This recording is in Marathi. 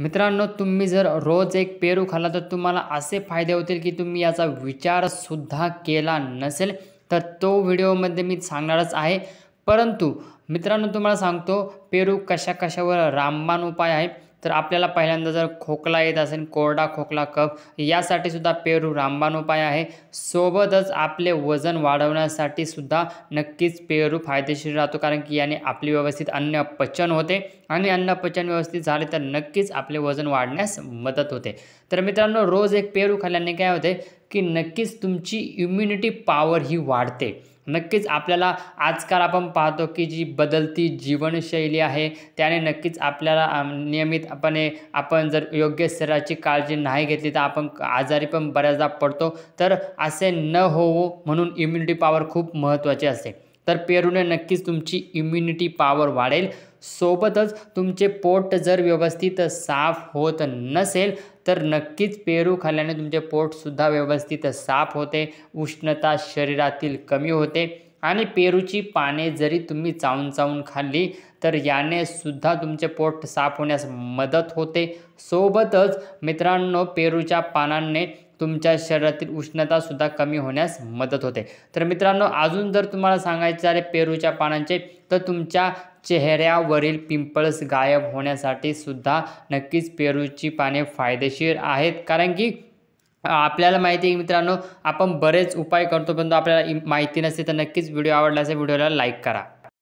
मित्रांनो तुम्ही जर रोज एक पेरू खाल्ला तर तुम्हाला असे फायदे होतील की तुम्ही याचा विचारसुद्धा केला नसेल तर तो व्हिडिओमध्ये मी सांगणारच आहे परंतु मित्रांनो तुम्हाला सांगतो पेरू कशा कशावर रामबाण उपाय आहे तर आपल्याला पहिल्यांदा जर खोकला येत असेल कोरडा खोकला कफ यासाठी सुद्धा पेरू रामबाण उपाय आहे सोबतच आपले वजन वाढवण्यासाठी सुद्धा नक्कीच पेरू फायदेशीर राहतो कारण की याने आपली व्यवस्थित अन्न पचन होते आणि अन्न पचन व्यवस्थित झाले तर नक्कीच आपले वजन वाढण्यास मदत होते तर मित्रांनो रोज एक पेरू खाल्ल्याने काय होते की नक्कीच तुमची इम्युनिटी पॉवर ही वाढते नक्कीच आपल्याला आजकाल आपण पाहतो की जी बदलती जीवनशैली आहे त्याने नक्कीच आपल्याला नियमितपणे आपण जर योग्य शरीराची काळजी नाही घेतली तर आपण आजारी पण बऱ्याचदा पडतो तर असे न होवो म्हणून इम्युनिटी पॉवर खूप महत्त्वाची असते तर पेरूने नक्कीच तुमची इम्युनिटी पॉवर वाढेल सोबतच तुमचे पोट जर व्यवस्थित साफ होत नसेल तर नक्कीच पेरू खाल्ल्याने तुमचे पोटसुद्धा व्यवस्थित साफ होते उष्णता शरीरातील कमी होते आणि पेरूची पाने जरी तुम्ही चावून चावून खाल्ली तर याने सुद्धा तुमचे पोट साफ होण्यास मदत होते सोबतच मित्रांनो पेरूच्या पानांने तुमच्या शरीरातील उष्णतासुद्धा कमी होण्यास मदत होते तर मित्रांनो अजून जर तुम्हाला सांगायचे झाले पेरूच्या पानांचे तर तुमच्या चेहऱ्यावरील पिंपल्स गायब होण्यासाठी सुद्धा नक्कीच पेरूची पाने फायदेशीर आहेत कारण की आपल्याला माहिती आहे मित्रांनो आपण बरेच उपाय करतो परंतु आपल्याला माहिती नसते तर नक्कीच व्हिडिओ आवडला असेल व्हिडिओला लाईक करा